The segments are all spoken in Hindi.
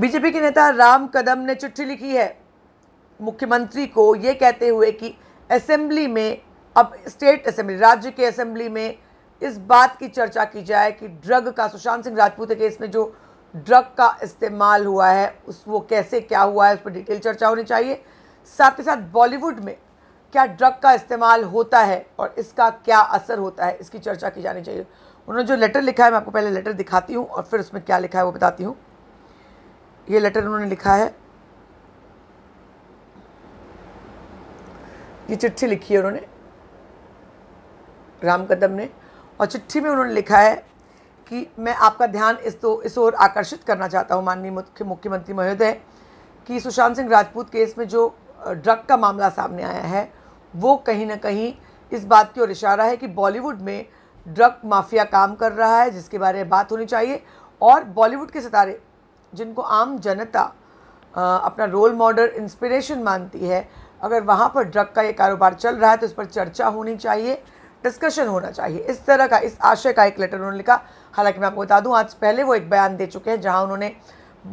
बीजेपी के नेता राम कदम ने चिट्ठी लिखी है मुख्यमंत्री को ये कहते हुए कि असेंबली में अब स्टेट असेंबली राज्य के असेंबली में इस बात की चर्चा की जाए कि ड्रग का सुशांत सिंह राजपूत के केस में जो ड्रग का इस्तेमाल हुआ है उस वो कैसे क्या हुआ है उस पर डिटेल चर्चा होनी चाहिए साथ ही साथ बॉलीवुड में क्या ड्रग का इस्तेमाल होता है और इसका क्या असर होता है इसकी चर्चा की जानी चाहिए उन्होंने जो लेटर लिखा है मैं आपको पहले लेटर दिखाती हूँ और फिर उसमें क्या लिखा है वो बताती हूँ ये लेटर उन्होंने लिखा है ये चिट्ठी लिखी है उन्होंने राम कदम ने और चिट्ठी में उन्होंने लिखा है कि मैं आपका ध्यान इस तो इस ओर आकर्षित करना चाहता हूँ माननीय मुख्यमंत्री महोदय कि सुशांत सिंह राजपूत केस में जो ड्रग का मामला सामने आया है वो कहीं ना कहीं इस बात की ओर इशारा है कि बॉलीवुड में ड्रग माफिया काम कर रहा है जिसके बारे में बात होनी चाहिए और बॉलीवुड के सितारे जिनको आम जनता अपना रोल मॉडल इंस्पिरेशन मानती है अगर वहाँ पर ड्रग का ये कारोबार चल रहा है तो इस पर चर्चा होनी चाहिए डिस्कशन होना चाहिए इस तरह का इस आशय का एक लेटर उन्होंने लिखा हालांकि मैं आपको बता दूं आज पहले वो एक बयान दे चुके हैं जहां उन्होंने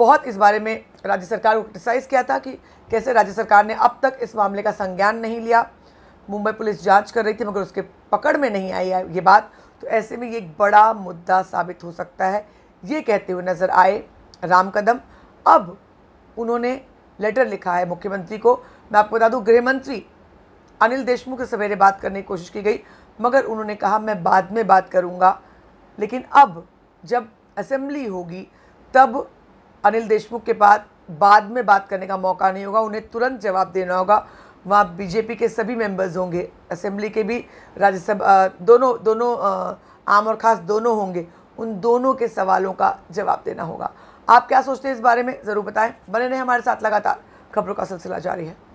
बहुत इस बारे में राज्य सरकार को क्रिटिसाइज़ किया था कि कैसे राज्य सरकार ने अब तक इस मामले का संज्ञान नहीं लिया मुंबई पुलिस जांच कर रही थी मगर उसके पकड़ में नहीं आई ये बात तो ऐसे में ये एक बड़ा मुद्दा साबित हो सकता है ये कहते हुए नज़र आए राम कदम अब उन्होंने लेटर लिखा है मुख्यमंत्री को मैं आपको बता दूं गृहमंत्री अनिल देशमुख से सवेरे बात करने की कोशिश की गई मगर उन्होंने कहा मैं बाद में बात करूंगा लेकिन अब जब असेंबली होगी तब अनिल देशमुख के पास बाद में बात करने का मौका नहीं होगा उन्हें तुरंत जवाब देना होगा वहाँ बीजेपी के सभी मेंबर्स होंगे असेंबली के भी राज्यसभा दोनों दोनों आम और ख़ास दोनों होंगे उन दोनों के सवालों का जवाब देना होगा आप क्या सोचते हैं इस बारे में ज़रूर बताएं बने रहे हमारे साथ लगातार खबरों का सिलसिला जारी है